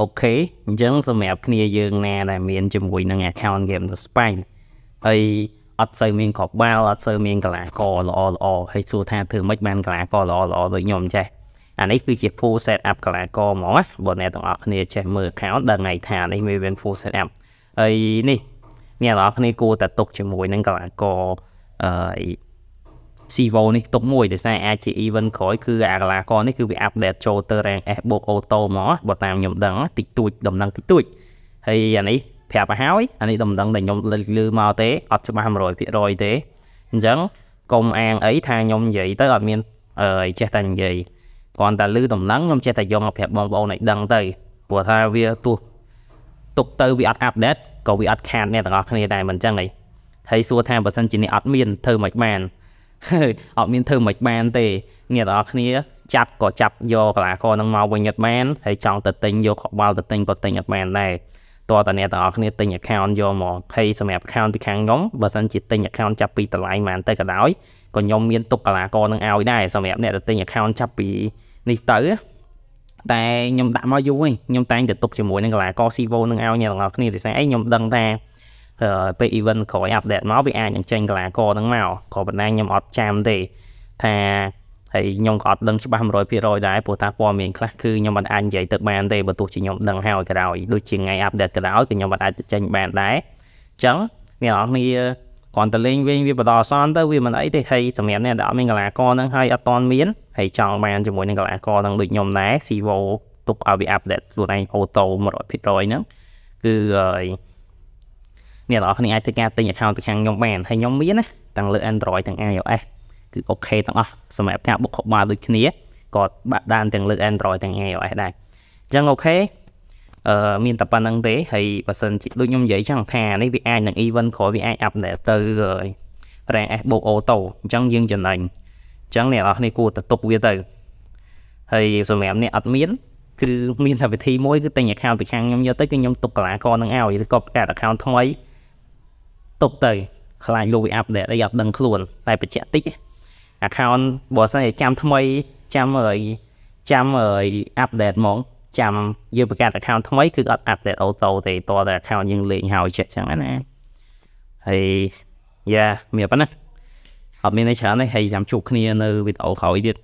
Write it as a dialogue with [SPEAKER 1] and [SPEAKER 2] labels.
[SPEAKER 1] អូខេអញ្ចឹងសម្រាប់គ្នាយើងណាដែលមានជាមួយនឹង account game ទៅស្ប៉ែងហើយអត់សូវមានក្របបាល់អត់សូវមានកលាករល្អល្អហើយសួរថាធ្វើម៉េចបានកលាករល្អល្អដូចខ្ញុំចេះអានេះគឺជា full set up កលាករហ្មងណាបងអ្នកទាំងអស់គ្នាចេះមើល account ដឹងថ្ងៃថានេះមាន full set up ហើយនេះអ្នកទាំងអស់គ្នាគួរតែទុកជាមួយនឹងកលាករអឺ Sivo នេះទុកមួយដោយសារអាចជា event ក្រោយគឺអាកលាករនេះគឺវា update ចូលទៅ rank S បូក auto មកបើតាមខ្ញុំដឹងតិចតួចដំណឹងតិចតួចហើយអានេះប្រាប់មកហើយអានេះដំណឹងដែលខ្ញុំលឺមកទេអត់ច្បាស់100%ទេអញ្ចឹងកុំអាងអីថាខ្ញុំនិយាយទៅអត់មានអឺចេះតែនិយាយគ្រាន់តែលឺដំណឹងខ្ញុំចេះតែយកមកប្រាប់បងប្អូនឲ្យដឹងទៅព្រោះថាវាទោះទុកទៅវាអត់អាប់ដេតក៏វាអត់ខាតអ្នកទាំងអស់គ្នាដែរមិនអញ្ចឹងអីហើយសួរថាបើសិនជាអ្នកអត់មានធ្វើមិនបានអត់មានធ្វើមិនបានទេអ្នកទាំងអស់គ្នាចាប់ក៏ចាប់យកកលាករនឹងមកវិញអត់បានហើយចង់ទៅទិញយកក្បាលទៅទិញក៏ទិញអត់បានដែរតើតើអ្នកទាំងអស់គ្នាទិញ account យកមកហើយសម្រាប់ account ពីខាងខ្ញុំបើសិនជាទិញ account ចាប់ពីតម្លៃប៉ុន្មានទៅក៏ដោយក៏ខ្ញុំមានទុកកលាករនឹងឲ្យដែរសម្រាប់អ្នកទៅទិញ account ចាប់ពីនេះទៅ តែខ្ញុំដាក់មកយូរហើយខ្ញុំតែងតែទុកជាមួយនឹងកលាករ Sivo នឹងឲ្យអ្នកទាំងអស់គ្នាដូចស្អីខ្ញុំដឹងថាពេល event ក្រោយ update មកវាអាចនឹងចេញកលាករហ្នឹងមកក៏ប៉ុន្តែខ្ញុំអត់ចាំទេថាហើយខ្ញុំក៏អត់ដឹងច្បាស់100%ដែរព្រោះតាព័ត៌មានខ្លះគឺខ្ញុំមិនអាចនិយាយទៅបានទេបើទោះជាខ្ញុំដឹងហើយក៏ដោយដូចជាថ្ងៃ update ក៏ដោយគឺខ្ញុំមិនអាចចេញបានដែរអញ្ចឹងអ្នកនរគ្នាគ្រាន់តែលេងវិញវាបដអសន្នទៅវាមិនអីទេហើយសម្រាប់អ្នកដែលអត់មានកលាករហ្នឹងហើយអត់តន់មានហើយចង់បានជាមួយនឹងកលាករហ្នឹងដូចខ្ញុំដែរ Sivo ទុកឲ្យវា update ខ្លួនឯង auto 100%ហ្នឹងគឺអ្នកទាំងអស់គ្នាអាចធ្វើការទិញ account ពីខាងខ្ញុំបានហើយខ្ញុំមានណាទាំងលើ Android ទាំង iOS គឺអូខេទាំងអស់សម្រាប់ការបុកខបាលដូចគ្នាក៏បាក់ដានទាំងលើ Android ទាំង iOS ដែរអញ្ចឹងអូខេអឺមានតែប៉ុណ្្នឹងទេហើយបើសិនជាដូចខ្ញុំនិយាយចឹងថានេះវាអាចនឹង event ក្រោយវាអាច update ទៅ rank S បូក auto អញ្ចឹងយើងចំណេញអញ្ចឹងអ្នកនរនេះគួរតែទុកវាទៅហើយសម្រាប់អ្នកអត់មានគឺមានតែវិធីមួយគឺទិញ account ពីខាងខ្ញុំយកទៅគឺខ្ញុំទុកកលាករនឹងឲ្យឬក៏បង្កើត account ថ្មីទុកទៅខ្លាចលោកវា update អីអត់ដឹងខ្លួនតែបច្ចៈតិច account បើសិនជាចាំថ្មីចាំហើយចាំហើយ update ហ្មងចាំយើងបង្កើត account ថ្មីគឺអត់ update auto ទេតើតែ account យើងលេងហើយចឹងហ្នឹងណាហើយយ៉ាមានប៉ុណ្ណាអត់មានអីច្រើនទេហើយចាំជួបគ្នានៅវីដេអូក្រោយទៀត